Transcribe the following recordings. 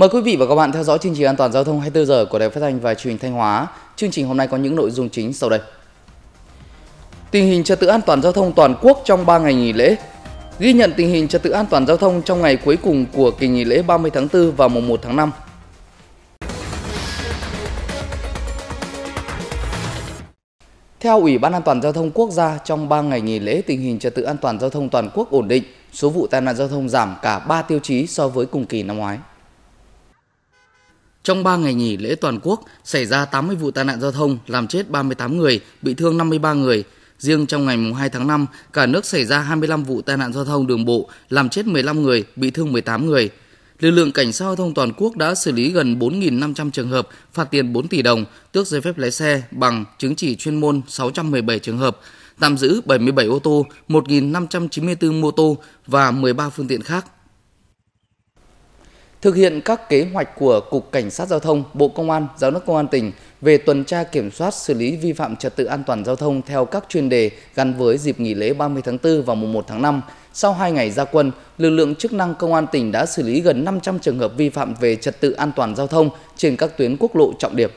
Mời quý vị và các bạn theo dõi chương trình An toàn giao thông 24 giờ của Đài Phát thanh và Truyền hình Thanh Hóa. Chương trình hôm nay có những nội dung chính sau đây. Tình hình trật tự an toàn giao thông toàn quốc trong 3 ngày nghỉ lễ. Ghi nhận tình hình trật tự an toàn giao thông trong ngày cuối cùng của kỳ nghỉ lễ 30 tháng 4 và mùng 1 tháng 5. Theo Ủy ban An toàn giao thông quốc gia, trong 3 ngày nghỉ lễ tình hình trật tự an toàn giao thông toàn quốc ổn định, số vụ tai nạn giao thông giảm cả 3 tiêu chí so với cùng kỳ năm ngoái. Trong 3 ngày nghỉ lễ toàn quốc, xảy ra 80 vụ tai nạn giao thông, làm chết 38 người, bị thương 53 người. Riêng trong ngày 2 tháng 5, cả nước xảy ra 25 vụ tai nạn giao thông đường bộ, làm chết 15 người, bị thương 18 người. Lực lượng cảnh sát giao thông toàn quốc đã xử lý gần 4.500 trường hợp, phạt tiền 4 tỷ đồng, tước giấy phép lái xe bằng chứng chỉ chuyên môn 617 trường hợp, tạm giữ 77 ô tô, 1.594 mô tô và 13 phương tiện khác thực hiện các kế hoạch của Cục Cảnh sát Giao thông, Bộ Công an, Giám đốc Công an tỉnh về tuần tra kiểm soát xử lý vi phạm trật tự an toàn giao thông theo các chuyên đề gắn với dịp nghỉ lễ 30 tháng 4 và mùng 1 tháng 5. Sau 2 ngày ra quân, lực lượng chức năng công an tỉnh đã xử lý gần 500 trường hợp vi phạm về trật tự an toàn giao thông trên các tuyến quốc lộ trọng điểm.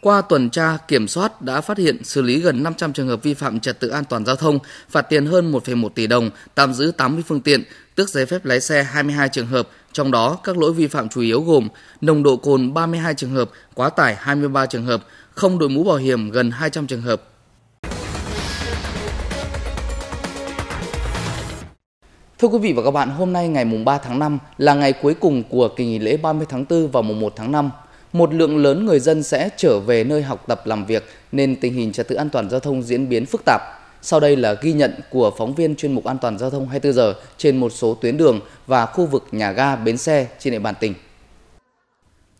Qua tuần tra, kiểm soát đã phát hiện xử lý gần 500 trường hợp vi phạm trật tự an toàn giao thông, phạt tiền hơn 1,1 tỷ đồng, tạm giữ 80 phương tiện, tước giấy phép lái xe 22 trường hợp, trong đó, các lỗi vi phạm chủ yếu gồm nồng độ cồn 32 trường hợp, quá tải 23 trường hợp, không đội mũ bảo hiểm gần 200 trường hợp. Thưa quý vị và các bạn, hôm nay ngày mùng 3 tháng 5 là ngày cuối cùng của kỳ nghỉ lễ 30 tháng 4 và mùng 1 tháng 5. Một lượng lớn người dân sẽ trở về nơi học tập làm việc nên tình hình trật tự an toàn giao thông diễn biến phức tạp. Sau đây là ghi nhận của phóng viên chuyên mục an toàn giao thông 24 giờ trên một số tuyến đường và khu vực nhà ga bến xe trên địa bàn tỉnh.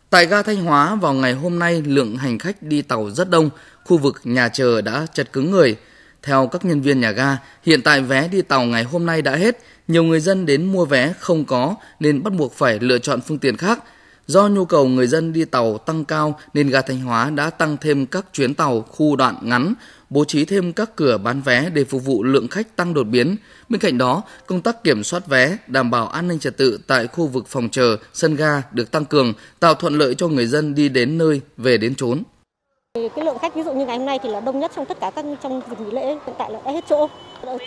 Tại ga Thanh Hóa vào ngày hôm nay lượng hành khách đi tàu rất đông, khu vực nhà chờ đã chật cứng người. Theo các nhân viên nhà ga, hiện tại vé đi tàu ngày hôm nay đã hết, nhiều người dân đến mua vé không có nên bắt buộc phải lựa chọn phương tiện khác – Do nhu cầu người dân đi tàu tăng cao nên ga Thanh Hóa đã tăng thêm các chuyến tàu khu đoạn ngắn, bố trí thêm các cửa bán vé để phục vụ lượng khách tăng đột biến. Bên cạnh đó, công tác kiểm soát vé, đảm bảo an ninh trật tự tại khu vực phòng chờ, sân ga được tăng cường, tạo thuận lợi cho người dân đi đến nơi, về đến chốn. Cái lượng khách ví dụ như ngày hôm nay thì là đông nhất trong tất cả các trong dịp nghỉ lễ, hiện tại là đã hết chỗ.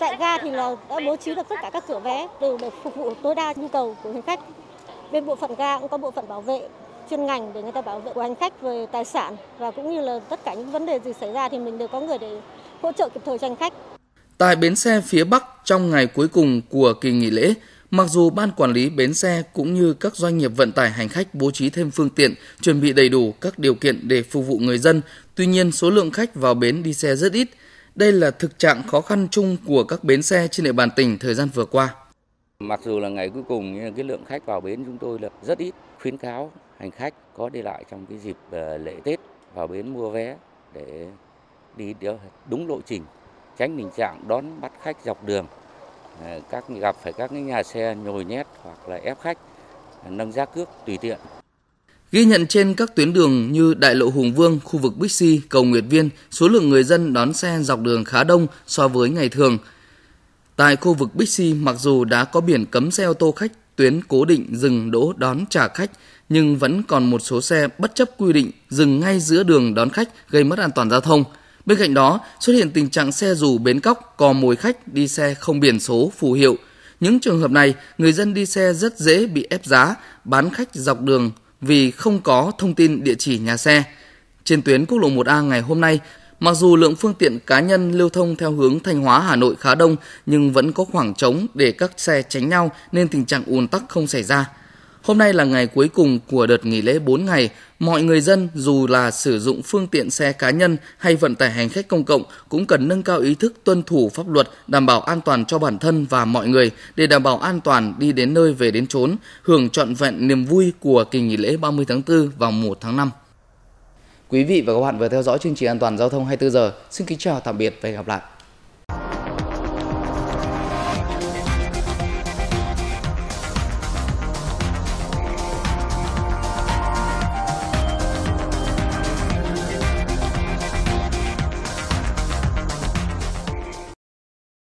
tại ga thì là đã bố trí được tất cả các cửa vé đều để phục vụ tối đa nhu cầu của hành khách bên bộ phận ga cũng có bộ phận bảo vệ chuyên ngành để người ta bảo vệ của hành khách về tài sản và cũng như là tất cả những vấn đề gì xảy ra thì mình đều có người để hỗ trợ kịp thời cho hành khách. Tại bến xe phía Bắc trong ngày cuối cùng của kỳ nghỉ lễ, mặc dù ban quản lý bến xe cũng như các doanh nghiệp vận tải hành khách bố trí thêm phương tiện, chuẩn bị đầy đủ các điều kiện để phục vụ người dân, tuy nhiên số lượng khách vào bến đi xe rất ít. Đây là thực trạng khó khăn chung của các bến xe trên địa bàn tỉnh thời gian vừa qua. Mặc dù là ngày cuối cùng nhưng cái lượng khách vào bến chúng tôi là rất ít. Khuyến cáo hành khách có đi lại trong cái dịp ờ, lễ Tết vào bến mua vé để đi đúng lộ trình, tránh tình trạng đón bắt khách dọc đường. Ờ, các gặp phải các cái nhà xe nhồi nhét hoặc là ép khách ờ, nâng giá cước tùy tiện. Ghi nhận trên các tuyến đường như đại lộ Hùng Vương, khu vực Bixi, cầu Nguyệt Viên, số lượng người dân đón xe dọc đường khá đông so với ngày thường. Tại khu vực Bixi, mặc dù đã có biển cấm xe ô tô khách tuyến cố định dừng đỗ đón trả khách, nhưng vẫn còn một số xe bất chấp quy định dừng ngay giữa đường đón khách gây mất an toàn giao thông. Bên cạnh đó, xuất hiện tình trạng xe dù bến cóc cò mồi khách đi xe không biển số phù hiệu. Những trường hợp này, người dân đi xe rất dễ bị ép giá, bán khách dọc đường vì không có thông tin địa chỉ nhà xe. Trên tuyến quốc lộ 1A ngày hôm nay, Mặc dù lượng phương tiện cá nhân lưu thông theo hướng Thanh Hóa Hà Nội khá đông nhưng vẫn có khoảng trống để các xe tránh nhau nên tình trạng ùn tắc không xảy ra. Hôm nay là ngày cuối cùng của đợt nghỉ lễ 4 ngày, mọi người dân dù là sử dụng phương tiện xe cá nhân hay vận tải hành khách công cộng cũng cần nâng cao ý thức tuân thủ pháp luật, đảm bảo an toàn cho bản thân và mọi người để đảm bảo an toàn đi đến nơi về đến chốn, hưởng trọn vẹn niềm vui của kỳ nghỉ lễ 30 tháng 4 và 1 tháng 5. Quý vị và các bạn vừa theo dõi chương trình an toàn giao thông 24 giờ. Xin kính chào tạm biệt và hẹn gặp lại.